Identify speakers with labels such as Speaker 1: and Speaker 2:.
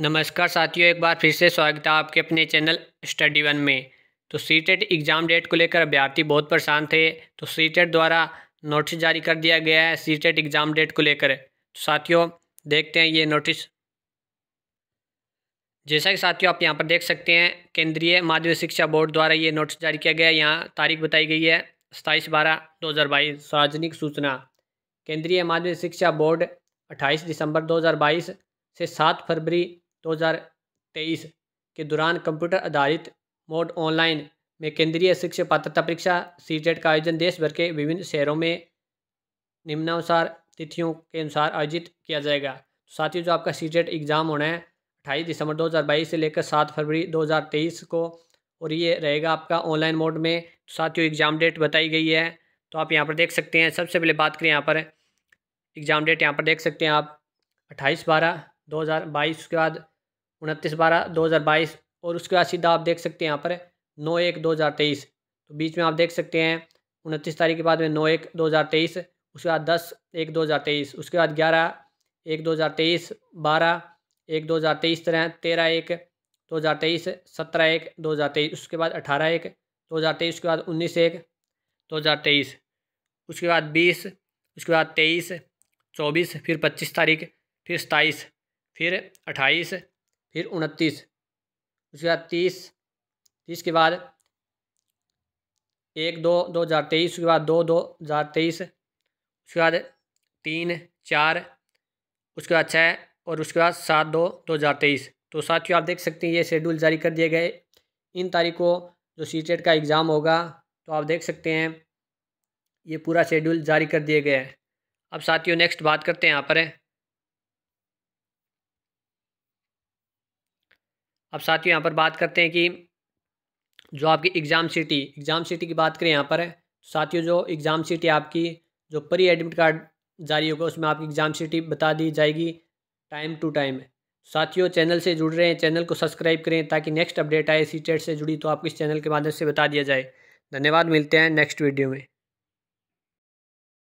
Speaker 1: नमस्कार साथियों एक बार फिर से स्वागत है आपके अपने चैनल स्टडी वन में तो सी e एग्ज़ाम डेट को लेकर अभ्यर्थी बहुत परेशान थे तो सी टेट e द्वारा नोटिस जारी कर दिया गया है सी e एग्ज़ाम डेट को लेकर तो साथियों देखते हैं ये नोटिस जैसा कि साथियों आप यहाँ पर देख सकते हैं केंद्रीय माध्यमिक शिक्षा बोर्ड द्वारा ये नोटिस जारी किया गया है यहाँ तारीख बताई गई है सताईस बारह दो हज़ार बाईस सार्वजनिक सूचना केंद्रीय माध्यमिक शिक्षा बोर्ड अट्ठाईस दिसंबर दो हज़ार बाईस से सात फरवरी 2023 के दौरान कंप्यूटर आधारित मोड ऑनलाइन में केंद्रीय शिक्षा पात्रता परीक्षा सी का आयोजन देश भर के विभिन्न शहरों में निम्नानुसार तिथियों के अनुसार आयोजित किया जाएगा तो साथियों जो आपका सी एग्ज़ाम होना है अट्ठाईस दिसंबर 2022 से लेकर सात फरवरी 2023 को और ये रहेगा आपका ऑनलाइन मोड में तो साथियों एग्ज़ाम डेट बताई गई है तो आप यहाँ पर देख सकते हैं सबसे पहले बात करें यहाँ पर एग्ज़ाम डेट यहाँ पर देख सकते हैं आप अट्ठाईस बारह दो हज़ार बाईस उसके बाद उनतीस बारह दो हज़ार बाईस और उसके बाद सीधा आप देख सकते हैं यहाँ पर नौ एक दो हज़ार तेईस तो बीच में आप देख सकते हैं उनतीस तारीख के बाद में नौ एक दो हज़ार तेईस उसके बाद दस एक दो हज़ार तेईस उसके बाद ग्यारह एक दो हज़ार तेईस बारह एक दो हज़ार तेईस तरह तेरह एक दो हज़ार तेईस सत्रह एक दो हज़ार तेईस उसके बाद अठारह एक दो हज़ार तेईस उसके बाद उन्नीस एक दो हज़ार तेईस उसके बाद बीस उसके बाद तेईस चौबीस फिर पच्चीस तारीख फिर सताईस फिर अट्ठाईस फिर उनतीस उसके बाद तीस तीस के बाद एक दो दो हज़ार तेईस उसके बाद दो दो हज़ार तेईस उसके बाद तीन चार उसके बाद छः और उसके बाद सात दो दो हज़ार तेईस तो साथियों आप देख सकते हैं ये शेड्यूल जारी कर दिए गए इन तारीखों जो सी टेट का एग्ज़ाम होगा तो आप देख सकते हैं ये पूरा शेड्यूल जारी कर दिए गए हैं अब साथियों नेक्स्ट बात करते हैं यहाँ पर है अब साथियों यहाँ पर बात करते हैं कि जो आपकी एग्ज़ाम सिटी एग्ज़ाम सिटी की बात करें यहाँ पर साथियों जो एग्ज़ाम सिटी आपकी जो प्री एडमिट कार्ड जारी होगा उसमें आपकी एग्ज़ाम सिटी बता दी जाएगी टाइम टू टाइम साथियों चैनल से जुड़ रहे हैं चैनल को सब्सक्राइब करें ताकि नेक्स्ट अपडेट आए सी टेट से जुड़ी तो आपको इस चैनल के माध्यम से बता दिया जाए धन्यवाद मिलते हैं नेक्स्ट वीडियो में